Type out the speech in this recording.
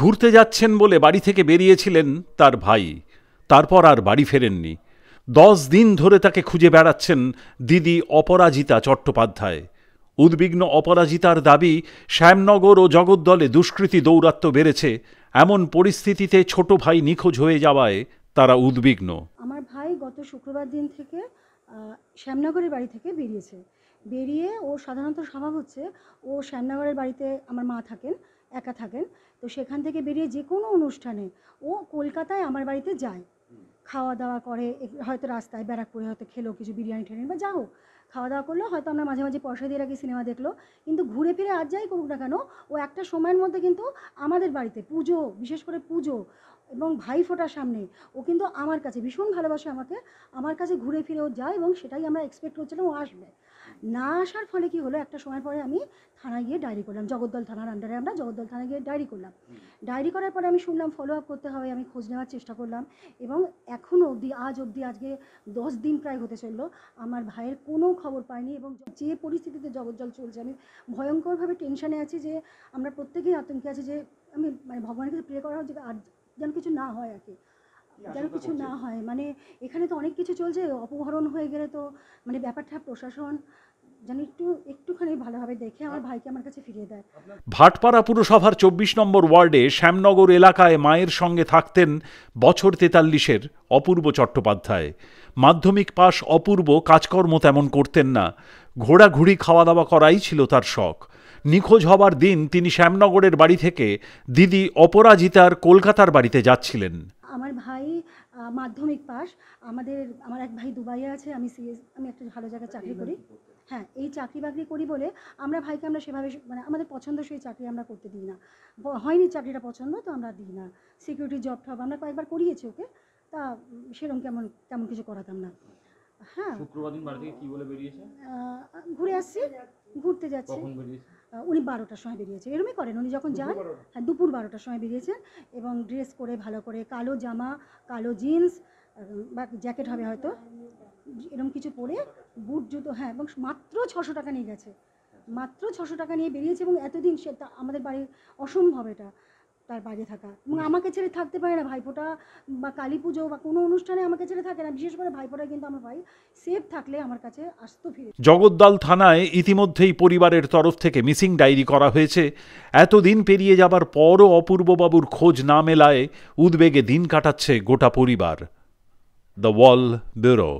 ঘুরতে যাচ্ছেন বলে বাড়ি থেকে বেরিয়েছিলেন তার ভাই তারপর আর বাড়ি ফেরেননি দশ দিন ধরে তাকে খুঁজে বেড়াচ্ছেন দিদি অপরাজিতা চট্টোপাধ্যায় উদ্বিগ্ন অপরাজিতার দাবি শ্যামনগর ও জগদ্দলে দুষ্কৃতি দৌরাত্ম বেড়েছে এমন পরিস্থিতিতে ছোট ভাই নিখোঁজ হয়ে যাওয়ায় তারা উদ্বিগ্ন আমার ভাই গত শুক্রবার দিন থেকে শ্যামনগরের বাড়ি থেকে বেরিয়েছে বেরিয়ে ও সাধারণত স্বভাব হচ্ছে ও শ্যামনগরের বাড়িতে আমার মা থাকেন একা থাকেন তো সেখান থেকে বেরিয়ে যে কোনো অনুষ্ঠানে ও কলকাতায় আমার বাড়িতে যায় খাওয়া দাওয়া করে হয়তো রাস্তায় ব্যারাকপুরে হয়তো খেলো কিছু বিরিয়ানি টিরিয়ানি বা যা হোক খাওয়া দাওয়া করলো হয়তো আমরা মাঝে মাঝে পয়সা দিয়ে রাখি সিনেমা দেখলো কিন্তু ঘুরে ফিরে আর যাই করুক না কেন ও একটা সময়ের মধ্যে কিন্তু আমাদের বাড়িতে পুজো বিশেষ করে পুজো এবং ভাই ফোটার সামনে ও কিন্তু আমার কাছে ভীষণ ভালোবাসে আমাকে আমার কাছে ঘুরে ফিরে ও যায় এবং সেটাই আমরা এক্সপেক্ট করছিলাম ও আসবে না আসার ফলে কি হলো একটা সময় পরে আমি থানায় গিয়ে ডায়েরি করলাম জগদ্দল থানার আন্ডারে আমরা জগদ্দল থানায় গিয়ে ডায়েরি করলাম ডায়েরি করার পরে আমি শুনলাম ফলো আপ করতে হবে আমি খোঁজ নেওয়ার চেষ্টা করলাম এবং এখনও অবধি আজ অবধি আজকে দশ দিন প্রায় হতে চললো আমার ভাইয়ের কোনো খবর পাইনি এবং যে পরিস্থিতিতে জগদ্দল চলছে আমি ভয়ঙ্করভাবে টেনশানে আছি যে আমরা প্রত্যেকেই আতঙ্কে আছি যে আমি মানে ভগবানের কাছে প্রে করা হচ্ছে আর যেন কিছু না হয় আর কি যেন কিছু না হয় মানে এখানে তো অনেক কিছু চলছে অপহরণ হয়ে গেলে তো মানে ব্যাপারটা প্রশাসন যেন একটু একটুখানি ভালোভাবে দেখে আমার ভাইকে আমার কাছে ফিরিয়ে দেয় ভাটপাড়া পুরসভার চব্বিশ নম্বর ওয়ার্ডে শ্যামনগর এলাকায় মায়ের সঙ্গে থাকতেন বছর তেতাল্লিশের অপূর্ব চট্টোপাধ্যায় মাধ্যমিক পাশ অপূর্ব কাজকর্ম তেমন করতেন না ঘোরাঘুরি খাওয়া দাওয়া করাই ছিল তার শখ নিখোঁজ হবার দিন তিনি শ্যামনগরের বাড়ি থেকে দিদি অপরাজিতার কলকাতার বাড়িতে যাচ্ছিলেন আমার ভাই মাধ্যমিক পাস আমাদের আমার এক ভাই দুবাইয়ে আছে আমি সিএস আমি একটা ভালো জায়গায় চাকরি করি হ্যাঁ এই চাকরি বাকরি করি বলে আমরা ভাইকে আমরা সেভাবে মানে আমাদের পছন্দ সেই চাকরি আমরা করতে দিই না হয়নি চাকরিটা পছন্দ তো আমরা দিই না সিকিউরিটি জব টব আমরা কয়েকবার করিয়েছি ওকে তা সেরকম কেমন কেমন কিছু করাতাম না হ্যাঁ শুক্রবার দিন বাড়ি থেকে কি বলে বেরিয়েছে ঘুরে আসছি ঘুরতে যাচ্ছি কখন বেরিয়েছে উনি বারোটার সময় বেরিয়েছেন এরমই করেন উনি যখন যান হ্যাঁ দুপুর বারোটার সময় বেরিয়েছেন এবং ড্রেস করে ভালো করে কালো জামা কালো জিন্স বা জ্যাকেট হবে হয়তো এরম কিছু পরে বুট জুতো হ্যাঁ এবং মাত্র ছশো টাকা নিয়ে গেছে মাত্র ছশো টাকা নিয়ে বেরিয়েছে এবং এতদিন সে আমাদের বাড়ির অসম্ভব এটা তার বাইরে থাকা এবং আমাকে ছেড়ে থাকতে পারে না ভাইফোঁটা বা কালী পুজো বা কোনো অনুষ্ঠানে আমাকে ছেড়ে থাকে না বিশেষ করে ভাইপোটা কিন্তু আমার ভাই সেফ থাকলে আমার কাছে আসতো ফিরে জগদ্দল থানায় ইতিমধ্যেই পরিবারের তরফ থেকে মিসিং ডায়েরি করা হয়েছে এতদিন পেরিয়ে যাবার পরও অপূর্ববাবুর খোঁজ না মেলায় উদ্বেগে দিন কাটাচ্ছে গোটা পরিবার দ্য ওয়াল ব্যুরো